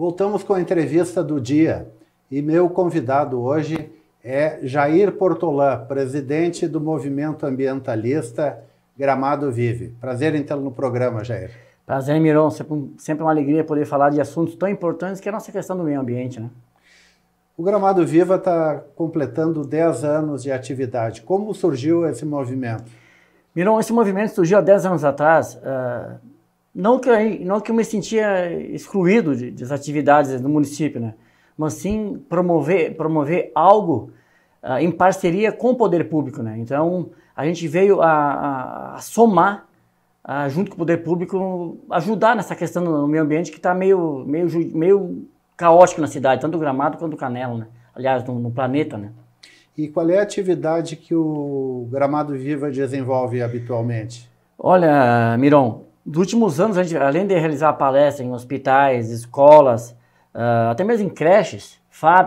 Voltamos com a entrevista do dia e meu convidado hoje é Jair Portolã, presidente do Movimento Ambientalista Gramado Vive. Prazer em tê-lo no programa, Jair. Prazer, Miron. Sempre uma alegria poder falar de assuntos tão importantes que é a nossa questão do meio ambiente, né? O Gramado Viva está completando 10 anos de atividade. Como surgiu esse movimento? Miron, esse movimento surgiu há 10 anos atrás, ah, não que eu, não que eu me sentia excluído de, das atividades do município, né? mas sim promover, promover algo uh, em parceria com o poder público. Né? Então, a gente veio a, a, a somar, a, ah, junto com o poder público, ajudar nessa questão do meio ambiente que está meio, meio, meio caótico na cidade, tanto o Gramado quanto o Canela, né? aliás, no, no planeta. Né? E qual é a atividade que o Gramado Viva desenvolve habitualmente? Olha, Miron, nos últimos anos, a gente, além de realizar palestras em hospitais, escolas, uh, até mesmo em creches,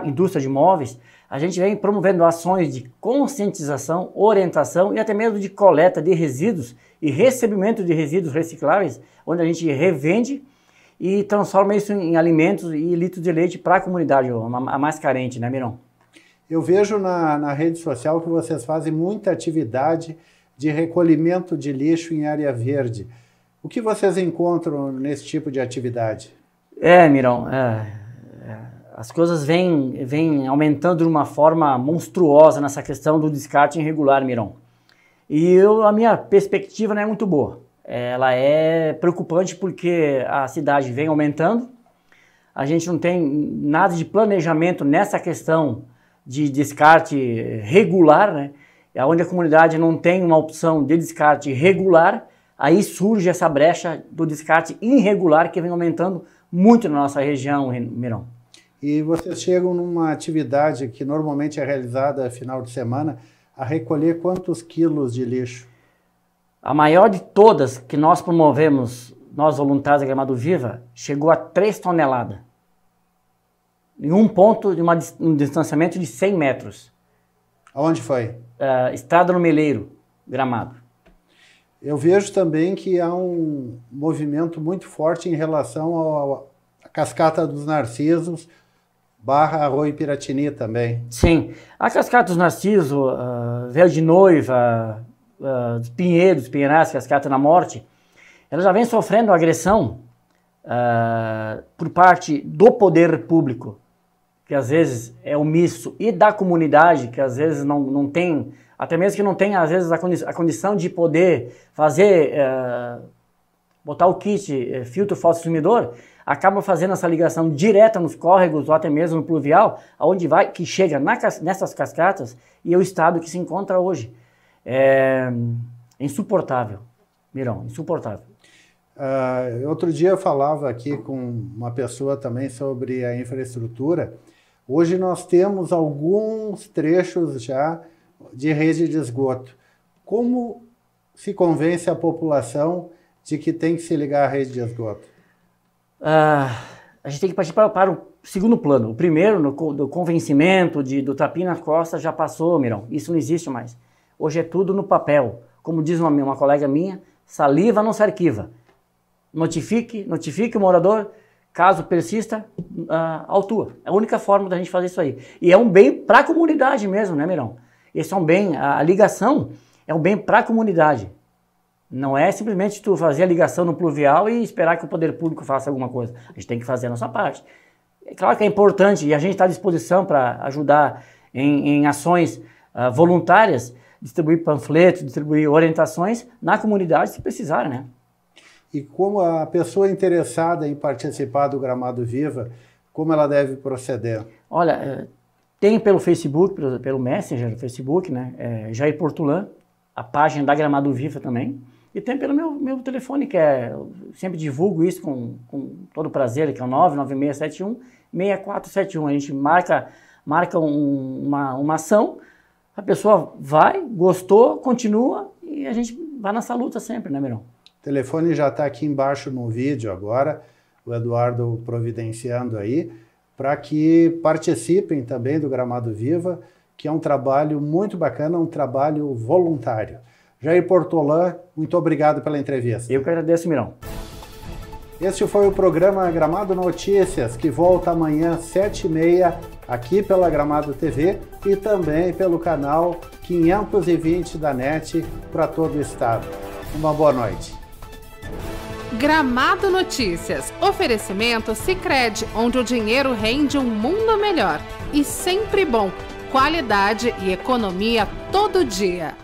indústria de móveis, a gente vem promovendo ações de conscientização, orientação e até mesmo de coleta de resíduos e recebimento de resíduos recicláveis, onde a gente revende e transforma isso em alimentos e litros de leite para a comunidade, a mais carente, né, Mirão? Eu vejo na, na rede social que vocês fazem muita atividade de recolhimento de lixo em área verde. O que vocês encontram nesse tipo de atividade? É, Mirão, é, é, as coisas vêm, vêm aumentando de uma forma monstruosa nessa questão do descarte irregular, Mirão. E eu, a minha perspectiva não é muito boa. Ela é preocupante porque a cidade vem aumentando, a gente não tem nada de planejamento nessa questão de descarte regular, né? É onde a comunidade não tem uma opção de descarte regular, aí surge essa brecha do descarte irregular que vem aumentando muito na nossa região, Mirão. E vocês chegam numa atividade que normalmente é realizada final de semana a recolher quantos quilos de lixo? A maior de todas que nós promovemos, nós voluntários da Gramado Viva, chegou a 3 toneladas. Em um ponto de uma, um distanciamento de 100 metros. Aonde foi? Uh, Estrada no Meleiro, Gramado. Eu vejo também que há um movimento muito forte em relação à cascata dos narcisos barra Arroio Piratini também. Sim. A cascata dos narcisos, uh, de noiva, uh, dos pinheiros, Pinheirás, cascata na morte, ela já vem sofrendo agressão uh, por parte do poder público, que às vezes é omisso, e da comunidade, que às vezes não, não tem até mesmo que não tenha, às vezes, a, condi a condição de poder fazer, é, botar o kit é, filtro falso-sumidor, acaba fazendo essa ligação direta nos córregos ou até mesmo no pluvial, aonde vai, que chega na, nessas cascatas e é o estado que se encontra hoje. É insuportável, Mirão, insuportável. Uh, outro dia eu falava aqui com uma pessoa também sobre a infraestrutura. Hoje nós temos alguns trechos já de rede de esgoto. Como se convence a população de que tem que se ligar à rede de esgoto? Ah, a gente tem que partir para, para, o segundo plano. O primeiro, no, do convencimento de, do tapinha nas costas, já passou, Mirão. Isso não existe mais. Hoje é tudo no papel. Como diz uma, uma colega minha, saliva não se arquiva. Notifique, notifique o morador, caso persista, uh, autua. É a única forma da gente fazer isso aí. E é um bem para a comunidade mesmo, né, Mirão? Esse é um bem, a ligação é um bem para a comunidade. Não é simplesmente tu fazer a ligação no pluvial e esperar que o poder público faça alguma coisa. A gente tem que fazer a nossa parte. É claro que é importante e a gente está à disposição para ajudar em, em ações uh, voluntárias, distribuir panfletos, distribuir orientações na comunidade se precisar, né? E como a pessoa interessada em participar do Gramado Viva, como ela deve proceder? Olha, tem pelo Facebook, pelo, pelo Messenger do Facebook, né? É, Jair Portulan, a página da Gramado Viva também. E tem pelo meu, meu telefone, que é. sempre divulgo isso com, com todo prazer, que é o 99671 6471. A gente marca, marca um, uma, uma ação, a pessoa vai, gostou, continua e a gente vai nessa luta sempre, né, Mirão? O telefone já está aqui embaixo no vídeo agora, o Eduardo providenciando aí para que participem também do Gramado Viva, que é um trabalho muito bacana, um trabalho voluntário. Jair Portolã, muito obrigado pela entrevista. Eu que agradeço, Mirão. Este foi o programa Gramado Notícias, que volta amanhã às 7h30 aqui pela Gramado TV e também pelo canal 520 da NET para todo o estado. Uma boa noite. Gramado Notícias. Oferecimento Cicred, onde o dinheiro rende um mundo melhor. E sempre bom. Qualidade e economia todo dia.